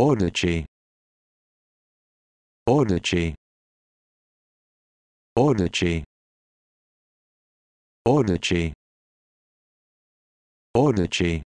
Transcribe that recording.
Ordici. Ordici. Ordici. Ordici. Ordici.